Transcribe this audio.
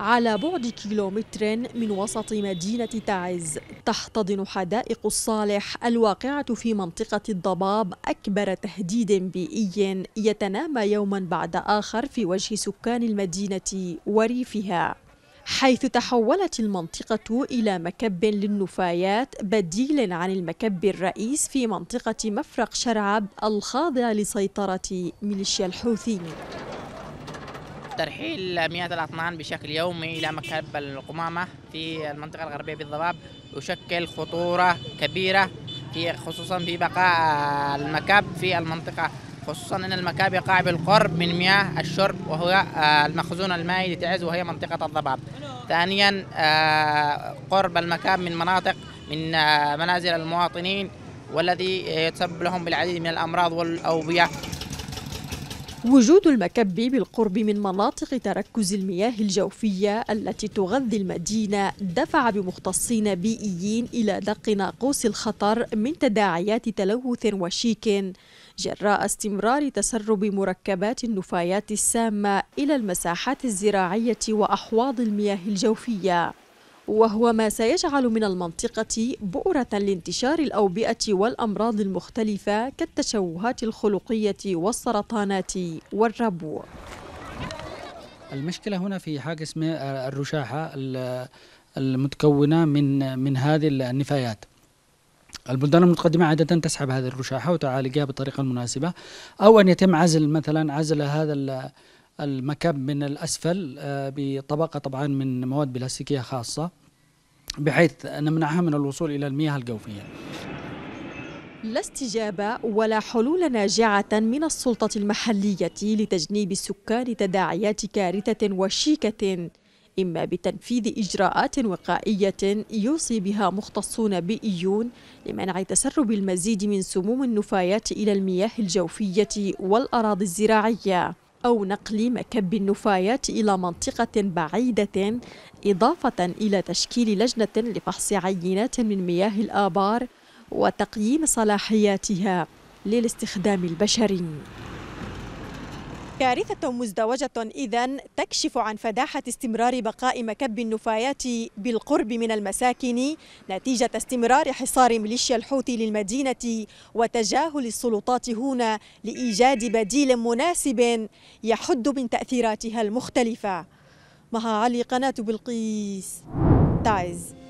على بعد كيلومتر من وسط مدينة تعز تحتضن حدائق الصالح الواقعة في منطقة الضباب أكبر تهديد بيئي يتنامى يوما بعد آخر في وجه سكان المدينة وريفها حيث تحولت المنطقة إلى مكب للنفايات بديل عن المكب الرئيس في منطقة مفرق شرعب الخاضعة لسيطرة ميليشيا الحوثيين ترحيل مئات الأطنان بشكل يومي إلى مكب القمامة في المنطقة الغربية بالضباب يشكل خطورة كبيرة في خصوصا في بقاء المكب في المنطقة خصوصا أن المكاب يقع بالقرب من مياه الشرب وهو آه، المخزون المائي لتعز وهي منطقة الضباب ثانيا آه، قرب المكاب من مناطق من آه، منازل المواطنين والذي يتسبب لهم بالعديد من الأمراض والأوبئة وجود المكب بالقرب من مناطق تركز المياه الجوفية التي تغذي المدينة دفع بمختصين بيئيين إلى دق ناقوس الخطر من تداعيات تلوث وشيك جراء استمرار تسرب مركبات النفايات السامة إلى المساحات الزراعية وأحواض المياه الجوفية وهو ما سيجعل من المنطقة بؤرة لانتشار الأوبئة والأمراض المختلفة كالتشوهات الخلقية والسرطانات والربو المشكلة هنا في حاجة اسمها الرشاحة المتكونة من من هذه النفايات البلدان المتقدمة عادة تسحب هذه الرشاحة وتعالجها بطريقة مناسبة أو أن يتم عزل مثلا عزل هذا المكب من الأسفل آه، بطبقة طبعا من مواد بلاستيكية خاصة بحيث نمنعها من الوصول إلى المياه الجوفية لا استجابة ولا حلول ناجعة من السلطة المحلية لتجنيب السكان تداعيات كارثة وشيكة إما بتنفيذ إجراءات وقائية يوصي بها مختصون بيئيون لمنع تسرب المزيد من سموم النفايات إلى المياه الجوفية والأراضي الزراعية أو نقل مكب النفايات إلى منطقة بعيدة إضافة إلى تشكيل لجنة لفحص عينات من مياه الآبار وتقييم صلاحياتها للاستخدام البشري كارثة مزدوجة إذا تكشف عن فداحة استمرار بقاء مكب النفايات بالقرب من المساكن نتيجة استمرار حصار ميليشيا الحوثي للمدينة وتجاهل السلطات هنا لإيجاد بديل مناسب يحد من تأثيراتها المختلفة مها علي قناة بلقيس تعز